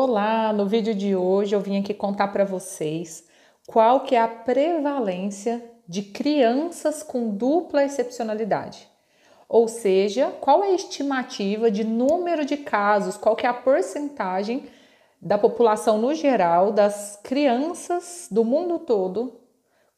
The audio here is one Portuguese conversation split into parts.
Olá, no vídeo de hoje eu vim aqui contar para vocês qual que é a prevalência de crianças com dupla excepcionalidade. Ou seja, qual é a estimativa de número de casos, qual que é a porcentagem da população no geral, das crianças do mundo todo,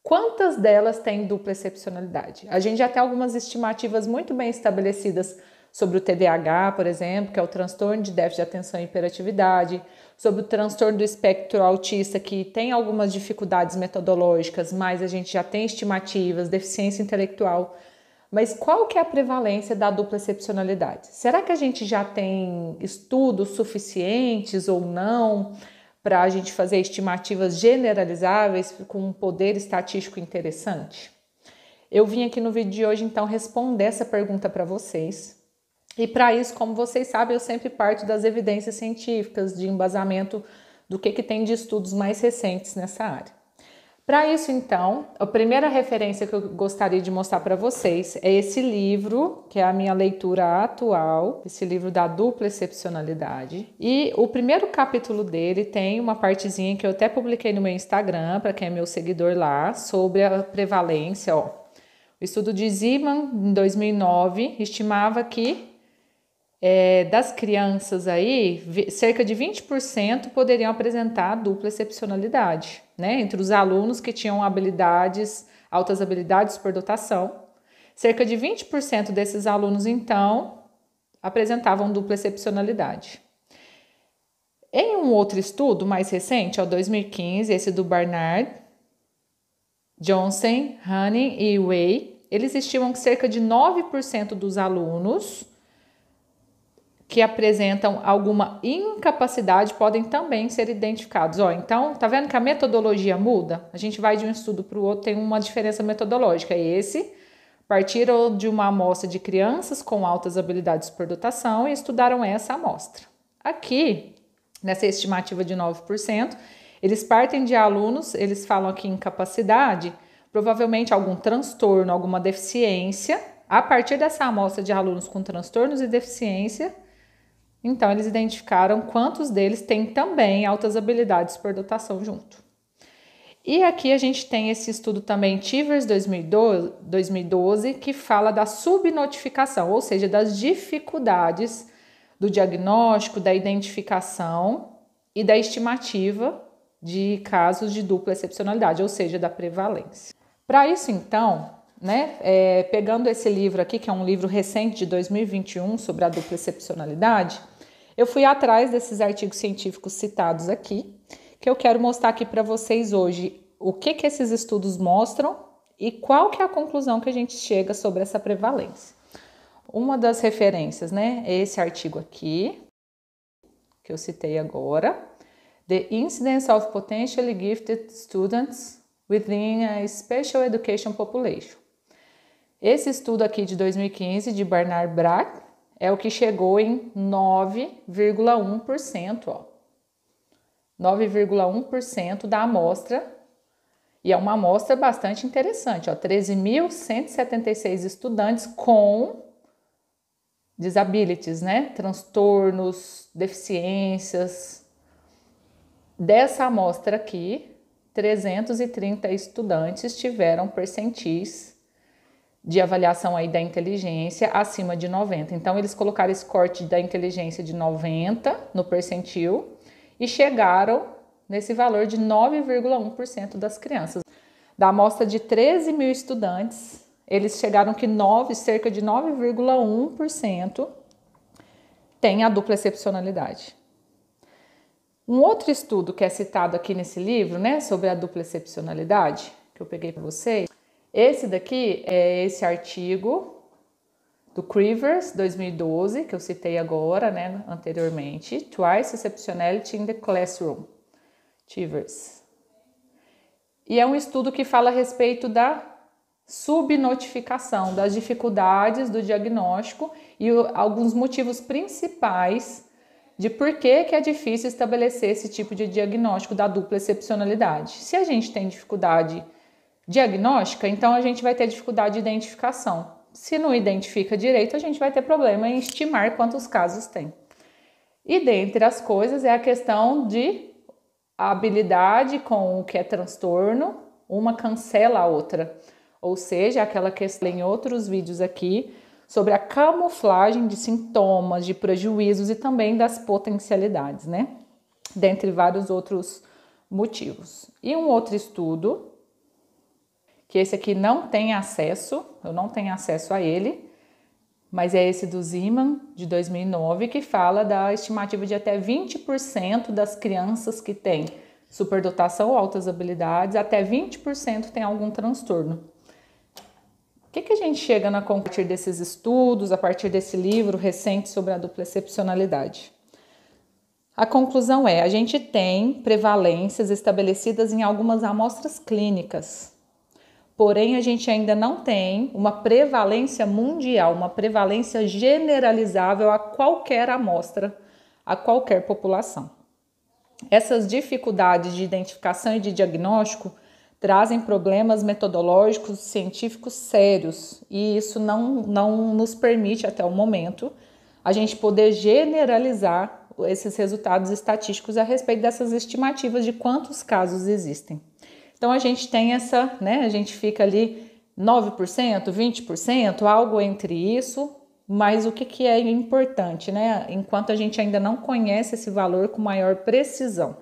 quantas delas têm dupla excepcionalidade? A gente já tem algumas estimativas muito bem estabelecidas sobre o TDAH, por exemplo, que é o transtorno de déficit de atenção e hiperatividade, sobre o transtorno do espectro autista, que tem algumas dificuldades metodológicas, mas a gente já tem estimativas, deficiência intelectual. Mas qual que é a prevalência da dupla excepcionalidade? Será que a gente já tem estudos suficientes ou não para a gente fazer estimativas generalizáveis com um poder estatístico interessante? Eu vim aqui no vídeo de hoje então responder essa pergunta para vocês, e para isso, como vocês sabem, eu sempre parto das evidências científicas, de embasamento do que, que tem de estudos mais recentes nessa área. Para isso, então, a primeira referência que eu gostaria de mostrar para vocês é esse livro, que é a minha leitura atual, esse livro da dupla excepcionalidade. E o primeiro capítulo dele tem uma partezinha que eu até publiquei no meu Instagram, para quem é meu seguidor lá, sobre a prevalência. Ó. O estudo de Ziman em 2009, estimava que é, das crianças aí, cerca de 20% poderiam apresentar dupla excepcionalidade, né? Entre os alunos que tinham habilidades, altas habilidades por dotação, cerca de 20% desses alunos, então, apresentavam dupla excepcionalidade. Em um outro estudo mais recente, ó, 2015, esse do Barnard, Johnson, Honey e Way, eles estimam que cerca de 9% dos alunos que apresentam alguma incapacidade podem também ser identificados. Ó, então, tá vendo que a metodologia muda? A gente vai de um estudo para o outro, tem uma diferença metodológica. É esse partiram de uma amostra de crianças com altas habilidades por dotação e estudaram essa amostra. Aqui, nessa estimativa de 9%, eles partem de alunos, eles falam aqui incapacidade, provavelmente algum transtorno, alguma deficiência. A partir dessa amostra de alunos com transtornos e deficiência, então, eles identificaram quantos deles têm também altas habilidades por dotação junto. E aqui a gente tem esse estudo também, Tivers 2012, 2012, que fala da subnotificação, ou seja, das dificuldades do diagnóstico, da identificação e da estimativa de casos de dupla excepcionalidade, ou seja, da prevalência. Para isso, então, né, é, pegando esse livro aqui, que é um livro recente de 2021 sobre a dupla excepcionalidade, eu fui atrás desses artigos científicos citados aqui, que eu quero mostrar aqui para vocês hoje o que, que esses estudos mostram e qual que é a conclusão que a gente chega sobre essa prevalência. Uma das referências, né, é esse artigo aqui, que eu citei agora, The Incidence of Potentially Gifted Students Within a Special Education Population. Esse estudo aqui de 2015 de Bernard Brack é o que chegou em 9,1%. 9,1% da amostra, e é uma amostra bastante interessante, 13.176 estudantes com disabilities, né? Transtornos, deficiências. Dessa amostra aqui, 330 estudantes tiveram percentis de avaliação aí da inteligência acima de 90. Então eles colocaram esse corte da inteligência de 90 no percentil e chegaram nesse valor de 9,1% das crianças. Da amostra de 13 mil estudantes, eles chegaram que 9, cerca de 9,1% tem a dupla excepcionalidade. Um outro estudo que é citado aqui nesse livro, né, sobre a dupla excepcionalidade, que eu peguei para vocês, esse daqui é esse artigo do Creavers 2012, que eu citei agora, né, anteriormente, Twice Exceptionality in the Classroom, Tivers. E é um estudo que fala a respeito da subnotificação, das dificuldades do diagnóstico e o, alguns motivos principais de por que, que é difícil estabelecer esse tipo de diagnóstico da dupla excepcionalidade. Se a gente tem dificuldade diagnóstica, então a gente vai ter dificuldade de identificação. Se não identifica direito, a gente vai ter problema em estimar quantos casos tem. E dentre as coisas é a questão de habilidade com o que é transtorno, uma cancela a outra. Ou seja, aquela questão em outros vídeos aqui sobre a camuflagem de sintomas, de prejuízos e também das potencialidades, né? Dentre vários outros motivos. E um outro estudo que esse aqui não tem acesso, eu não tenho acesso a ele, mas é esse do Ziman de 2009, que fala da estimativa de até 20% das crianças que têm superdotação ou altas habilidades, até 20% tem algum transtorno. O que, que a gente chega na a partir desses estudos, a partir desse livro recente sobre a dupla excepcionalidade? A conclusão é: a gente tem prevalências estabelecidas em algumas amostras clínicas Porém, a gente ainda não tem uma prevalência mundial, uma prevalência generalizável a qualquer amostra, a qualquer população. Essas dificuldades de identificação e de diagnóstico trazem problemas metodológicos científicos sérios e isso não, não nos permite, até o momento, a gente poder generalizar esses resultados estatísticos a respeito dessas estimativas de quantos casos existem. Então a gente tem essa, né? A gente fica ali 9%, 20%, algo entre isso. Mas o que, que é importante, né? Enquanto a gente ainda não conhece esse valor com maior precisão,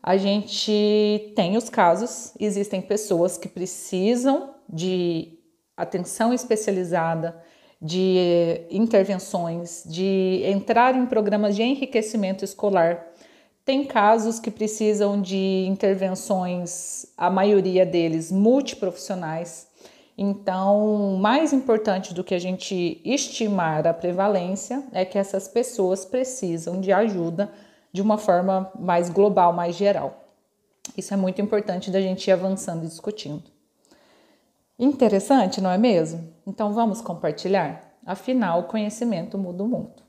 a gente tem os casos, existem pessoas que precisam de atenção especializada, de intervenções, de entrar em programas de enriquecimento escolar tem casos que precisam de intervenções, a maioria deles multiprofissionais. Então, mais importante do que a gente estimar a prevalência é que essas pessoas precisam de ajuda de uma forma mais global, mais geral. Isso é muito importante da gente ir avançando e discutindo. Interessante, não é mesmo? Então vamos compartilhar? Afinal, o conhecimento muda o mundo.